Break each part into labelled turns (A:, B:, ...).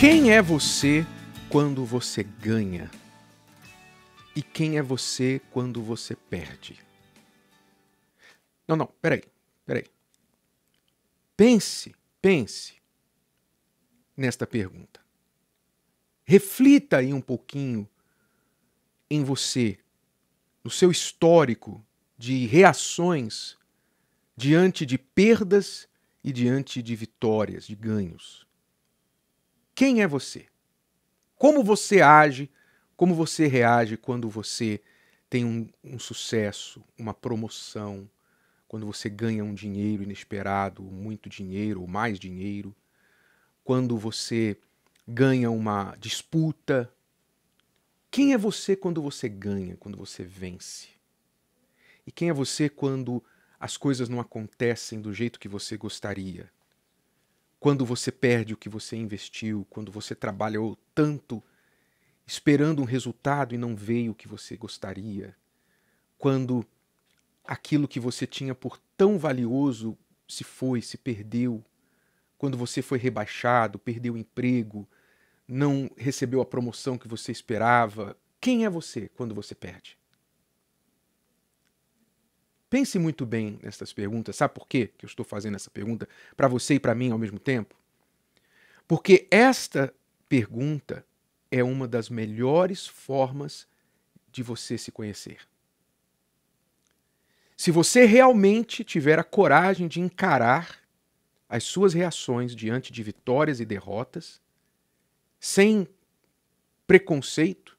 A: Quem é você quando você ganha? E quem é você quando você perde? Não, não, peraí, peraí. Pense, pense nesta pergunta. Reflita aí um pouquinho em você, no seu histórico de reações diante de perdas e diante de vitórias, de ganhos. Quem é você? Como você age? Como você reage quando você tem um, um sucesso, uma promoção, quando você ganha um dinheiro inesperado, muito dinheiro ou mais dinheiro, quando você ganha uma disputa? Quem é você quando você ganha, quando você vence? E quem é você quando as coisas não acontecem do jeito que você gostaria? quando você perde o que você investiu, quando você trabalhou tanto esperando um resultado e não veio o que você gostaria, quando aquilo que você tinha por tão valioso se foi, se perdeu, quando você foi rebaixado, perdeu o emprego, não recebeu a promoção que você esperava. Quem é você quando você perde? Pense muito bem nessas perguntas. Sabe por quê que eu estou fazendo essa pergunta para você e para mim ao mesmo tempo? Porque esta pergunta é uma das melhores formas de você se conhecer. Se você realmente tiver a coragem de encarar as suas reações diante de vitórias e derrotas, sem preconceito,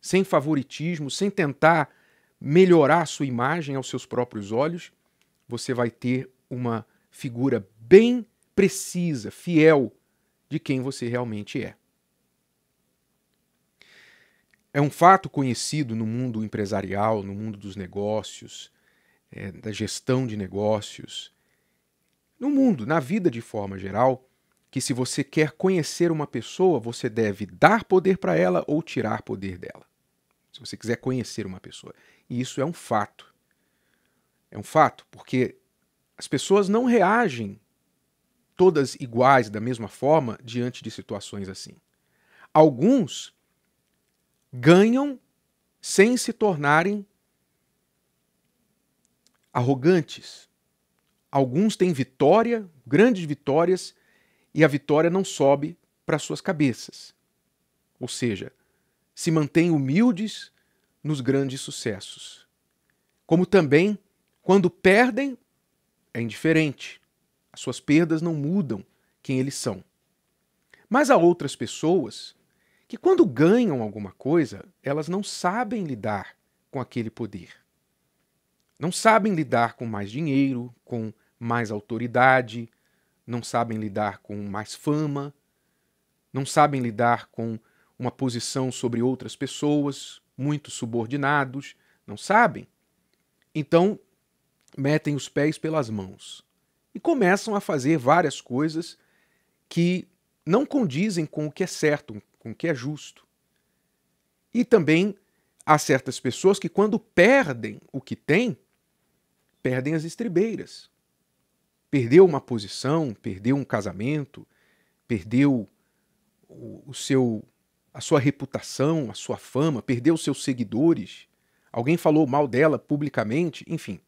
A: sem favoritismo, sem tentar melhorar a sua imagem aos seus próprios olhos, você vai ter uma figura bem precisa, fiel de quem você realmente é. É um fato conhecido no mundo empresarial, no mundo dos negócios, é, da gestão de negócios, no mundo, na vida de forma geral, que se você quer conhecer uma pessoa, você deve dar poder para ela ou tirar poder dela se você quiser conhecer uma pessoa. E isso é um fato. É um fato, porque as pessoas não reagem todas iguais, da mesma forma, diante de situações assim. Alguns ganham sem se tornarem arrogantes. Alguns têm vitória, grandes vitórias, e a vitória não sobe para suas cabeças. Ou seja, se mantêm humildes nos grandes sucessos. Como também, quando perdem, é indiferente. As suas perdas não mudam quem eles são. Mas há outras pessoas que, quando ganham alguma coisa, elas não sabem lidar com aquele poder. Não sabem lidar com mais dinheiro, com mais autoridade, não sabem lidar com mais fama, não sabem lidar com uma posição sobre outras pessoas, muito subordinados, não sabem? Então, metem os pés pelas mãos e começam a fazer várias coisas que não condizem com o que é certo, com o que é justo. E também há certas pessoas que, quando perdem o que têm, perdem as estribeiras. Perdeu uma posição, perdeu um casamento, perdeu o, o seu a sua reputação, a sua fama, perdeu seus seguidores, alguém falou mal dela publicamente, enfim,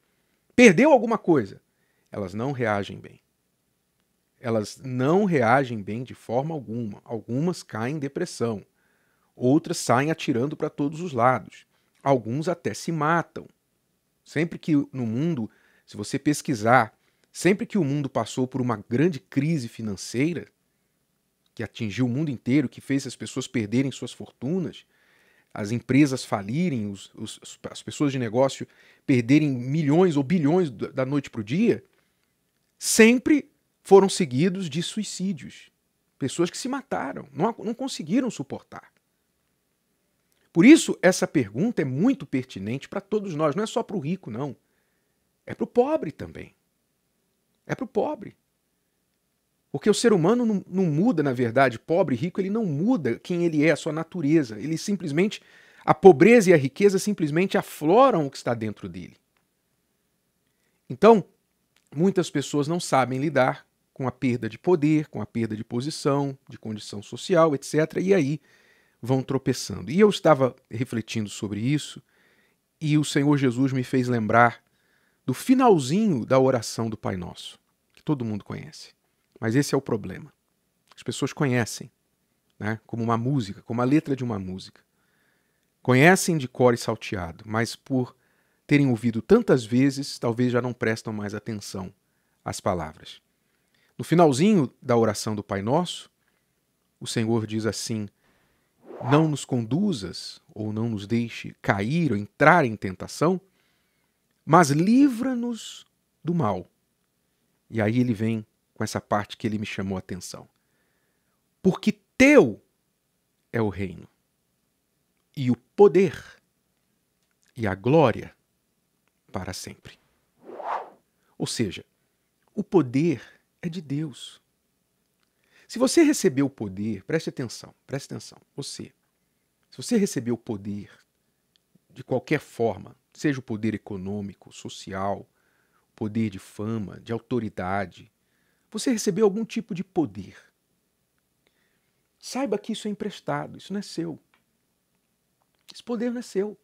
A: perdeu alguma coisa. Elas não reagem bem. Elas não reagem bem de forma alguma. Algumas caem em depressão, outras saem atirando para todos os lados, alguns até se matam. Sempre que no mundo, se você pesquisar, sempre que o mundo passou por uma grande crise financeira, que atingiu o mundo inteiro, que fez as pessoas perderem suas fortunas, as empresas falirem, os, os, as pessoas de negócio perderem milhões ou bilhões da noite para o dia, sempre foram seguidos de suicídios. Pessoas que se mataram, não, não conseguiram suportar. Por isso, essa pergunta é muito pertinente para todos nós, não é só para o rico, não. É para o pobre também. É para o pobre. Porque o ser humano não, não, muda, na verdade, pobre, rico, ele não muda quem ele é, a sua natureza. Ele simplesmente, a pobreza e a riqueza simplesmente afloram o que está dentro dele. Então, muitas pessoas não sabem lidar com a perda de poder, com a perda de posição, de condição social, etc. E aí vão tropeçando. E eu estava refletindo sobre isso e o Senhor Jesus me fez lembrar do finalzinho da oração do Pai Nosso, que todo mundo conhece. Mas esse é o problema. As pessoas conhecem, né? como uma música, como a letra de uma música. Conhecem de cor e salteado, mas por terem ouvido tantas vezes, talvez já não prestam mais atenção às palavras. No finalzinho da oração do Pai Nosso, o Senhor diz assim: Não nos conduzas ou não nos deixe cair ou entrar em tentação, mas livra-nos do mal. E aí ele vem com essa parte que ele me chamou a atenção. Porque teu é o reino, e o poder, e a glória para sempre. Ou seja, o poder é de Deus. Se você recebeu o poder, preste atenção, preste atenção, você. Se você recebeu o poder de qualquer forma, seja o poder econômico, social, poder de fama, de autoridade, você recebeu algum tipo de poder. Saiba que isso é emprestado, isso não é seu. Esse poder não é seu.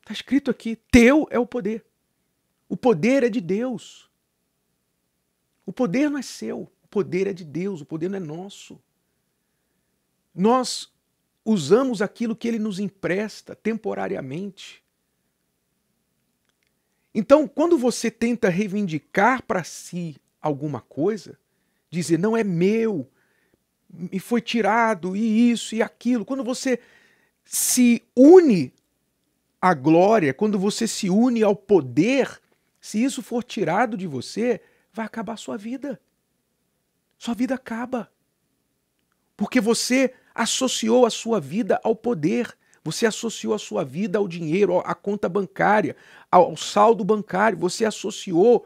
A: Está escrito aqui: teu é o poder. O poder é de Deus. O poder não é seu. O poder é de Deus. O poder não é nosso. Nós usamos aquilo que ele nos empresta temporariamente. Então, quando você tenta reivindicar para si alguma coisa, dizer não é meu, me foi tirado, e isso e aquilo. Quando você se une à glória, quando você se une ao poder, se isso for tirado de você, vai acabar sua vida. Sua vida acaba. Porque você associou a sua vida ao poder, você associou a sua vida ao dinheiro, à conta bancária, ao saldo bancário, você associou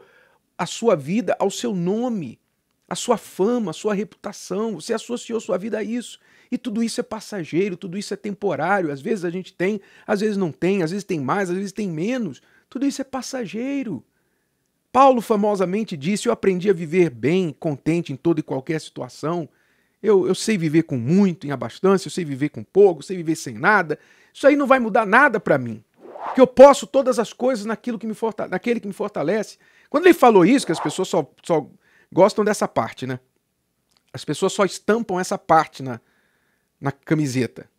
A: a sua vida ao seu nome, a sua fama, a sua reputação. Você associou sua vida a isso. E tudo isso é passageiro, tudo isso é temporário. Às vezes a gente tem, às vezes não tem, às vezes tem mais, às vezes tem menos. Tudo isso é passageiro. Paulo famosamente disse: Eu aprendi a viver bem, contente em toda e qualquer situação. Eu, eu sei viver com muito, em abastança, eu sei viver com pouco, eu sei viver sem nada. Isso aí não vai mudar nada para mim que eu posso todas as coisas naquilo que me fortalece, naquele que me fortalece. Quando ele falou isso, que as pessoas só, só gostam dessa parte, né? As pessoas só estampam essa parte na, na camiseta.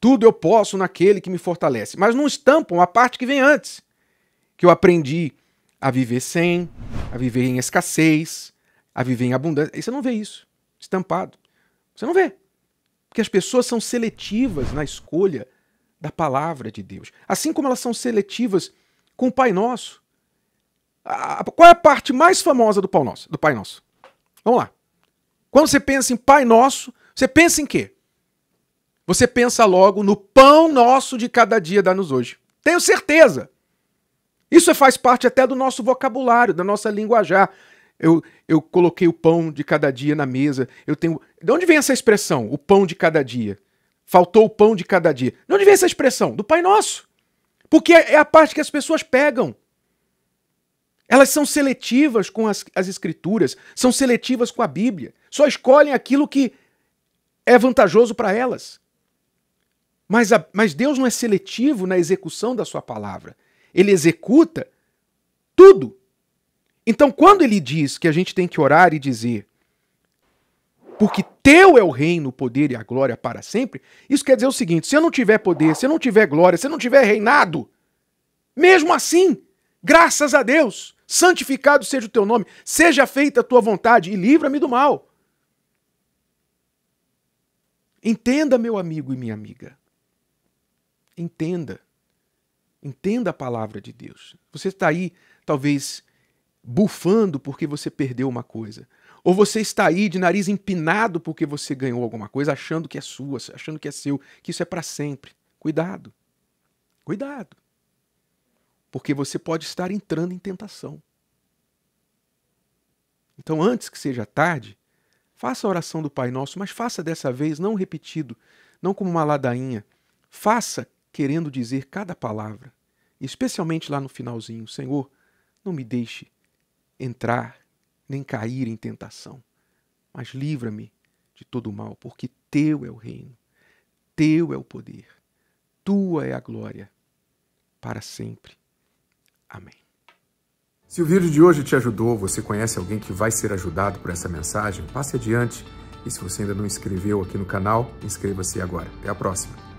A: Tudo eu posso naquele que me fortalece. Mas não estampam a parte que vem antes. Que eu aprendi a viver sem, a viver em escassez, a viver em abundância. E você não vê isso estampado. Você não vê. Porque as pessoas são seletivas na escolha da palavra de Deus. Assim como elas são seletivas com o Pai Nosso. A, qual é a parte mais famosa do Pai Nosso? Do Pai Nosso? Vamos lá. Quando você pensa em Pai Nosso, você pensa em quê? Você pensa logo no pão nosso de cada dia dá-nos hoje. Tenho certeza. Isso faz parte até do nosso vocabulário, da nossa linguajar. Eu, eu coloquei o pão de cada dia na mesa. Eu tenho. De onde vem essa expressão, o pão de cada dia? faltou o pão de cada dia. Não devia essa expressão? Do Pai Nosso. Porque é, é a parte que as pessoas pegam. Elas são seletivas com as, as Escrituras, são seletivas com a Bíblia. Só escolhem aquilo que é vantajoso para elas. Mas, a, mas Deus não é seletivo na execução da sua palavra. Ele executa tudo. Então, quando ele diz que a gente tem que orar e dizer porque teu é o reino, o poder e a glória para sempre. Isso quer dizer o seguinte: se eu não tiver poder, se eu não tiver glória, se eu não tiver reinado, mesmo assim, graças a Deus, santificado seja o teu nome, seja feita a tua vontade e livra-me do mal. Entenda, meu amigo e minha amiga. Entenda. Entenda a palavra de Deus. Você está aí, talvez, bufando porque você perdeu uma coisa. Ou você está aí de nariz empinado porque você ganhou alguma coisa, achando que é sua, achando que é seu, que isso é para sempre. Cuidado. Cuidado. Porque você pode estar entrando em tentação. Então, antes que seja tarde, faça a oração do Pai Nosso, mas faça dessa vez não repetido, não como uma ladainha. Faça querendo dizer cada palavra, especialmente lá no finalzinho: Senhor, não me deixe entrar nem cair em tentação. Mas livra-me de todo o mal, porque teu é o reino, teu é o poder, tua é a glória, para sempre. Amém. Se o vídeo de hoje te ajudou, você conhece alguém que vai ser ajudado por essa mensagem, passe adiante. E se você ainda não inscreveu aqui no canal, inscreva-se agora. Até a próxima!